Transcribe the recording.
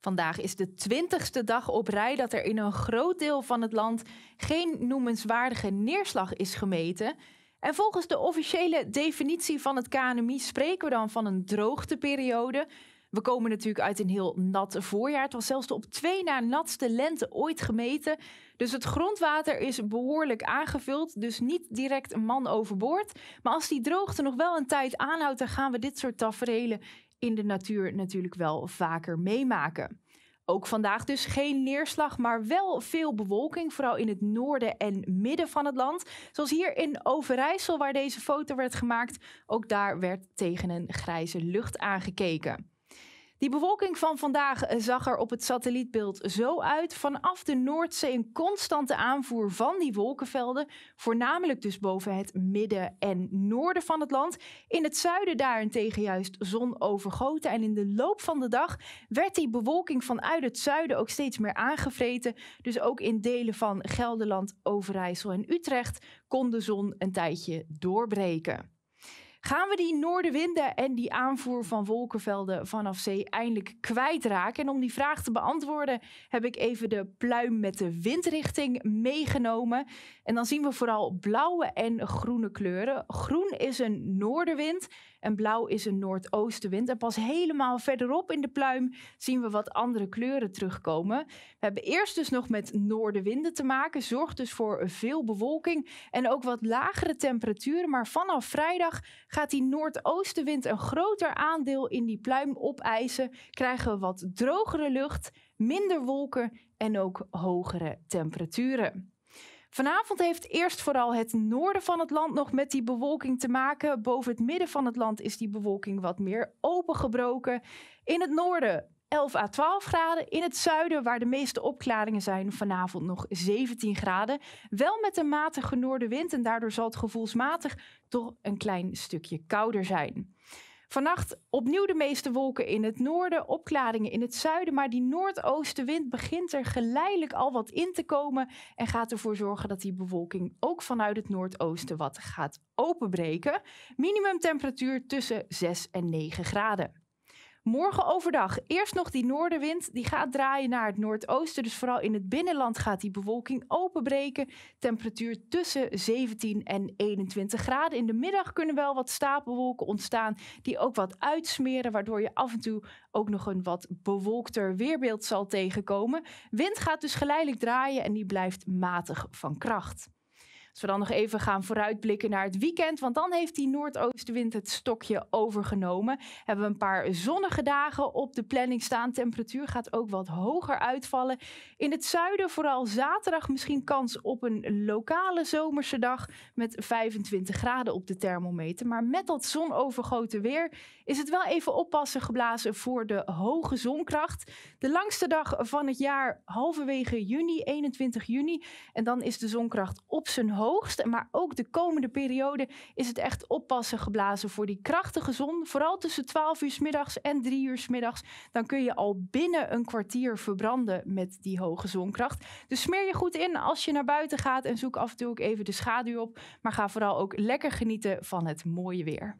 Vandaag is de twintigste dag op rij dat er in een groot deel van het land geen noemenswaardige neerslag is gemeten. En volgens de officiële definitie van het KNMI spreken we dan van een droogteperiode. We komen natuurlijk uit een heel nat voorjaar. Het was zelfs de op twee na natste lente ooit gemeten. Dus het grondwater is behoorlijk aangevuld. Dus niet direct een man overboord. Maar als die droogte nog wel een tijd aanhoudt, dan gaan we dit soort tafereelen in de natuur natuurlijk wel vaker meemaken. Ook vandaag dus geen neerslag, maar wel veel bewolking, vooral in het noorden en midden van het land. Zoals hier in Overijssel, waar deze foto werd gemaakt, ook daar werd tegen een grijze lucht aangekeken. Die bewolking van vandaag eh, zag er op het satellietbeeld zo uit. Vanaf de Noordzee een constante aanvoer van die wolkenvelden. Voornamelijk dus boven het midden en noorden van het land. In het zuiden daarentegen juist zon overgoten. En in de loop van de dag werd die bewolking vanuit het zuiden ook steeds meer aangevreten. Dus ook in delen van Gelderland, Overijssel en Utrecht kon de zon een tijdje doorbreken. Gaan we die noordenwinden en die aanvoer van wolkenvelden vanaf zee eindelijk kwijtraken? En om die vraag te beantwoorden heb ik even de pluim met de windrichting meegenomen. En dan zien we vooral blauwe en groene kleuren. Groen is een noordenwind en blauw is een noordoostenwind. En pas helemaal verderop in de pluim zien we wat andere kleuren terugkomen. We hebben eerst dus nog met noordenwinden te maken. Zorgt dus voor veel bewolking en ook wat lagere temperaturen. Maar vanaf vrijdag Gaat die noordoostenwind een groter aandeel in die pluim opeisen, krijgen we wat drogere lucht, minder wolken en ook hogere temperaturen. Vanavond heeft eerst vooral het noorden van het land nog met die bewolking te maken. Boven het midden van het land is die bewolking wat meer opengebroken. In het noorden 11 à 12 graden. In het zuiden, waar de meeste opklaringen zijn, vanavond nog 17 graden. Wel met een matige noordenwind en daardoor zal het gevoelsmatig toch een klein stukje kouder zijn. Vannacht opnieuw de meeste wolken in het noorden, opklaringen in het zuiden, maar die noordoostenwind begint er geleidelijk al wat in te komen en gaat ervoor zorgen dat die bewolking ook vanuit het noordoosten wat gaat openbreken. Minimumtemperatuur tussen 6 en 9 graden. Morgen overdag eerst nog die noordenwind. Die gaat draaien naar het noordoosten. Dus vooral in het binnenland gaat die bewolking openbreken. Temperatuur tussen 17 en 21 graden. In de middag kunnen wel wat stapelwolken ontstaan. Die ook wat uitsmeren. Waardoor je af en toe ook nog een wat bewolkter weerbeeld zal tegenkomen. Wind gaat dus geleidelijk draaien en die blijft matig van kracht. Als we dan nog even gaan vooruitblikken naar het weekend, want dan heeft die noordoostenwind het stokje overgenomen. Hebben we een paar zonnige dagen op de planning staan. Temperatuur gaat ook wat hoger uitvallen. In het zuiden, vooral zaterdag, misschien kans op een lokale zomerse dag met 25 graden op de thermometer. Maar met dat zonovergoten weer is het wel even oppassen geblazen voor de hoge zonkracht. De langste dag van het jaar halverwege juni, 21 juni. En dan is de zonkracht op zijn hoogte hoogst. Maar ook de komende periode is het echt oppassen geblazen voor die krachtige zon. Vooral tussen 12 uur s middags en 3 uur s middags. Dan kun je al binnen een kwartier verbranden met die hoge zonkracht. Dus smeer je goed in als je naar buiten gaat en zoek af en toe ook even de schaduw op. Maar ga vooral ook lekker genieten van het mooie weer.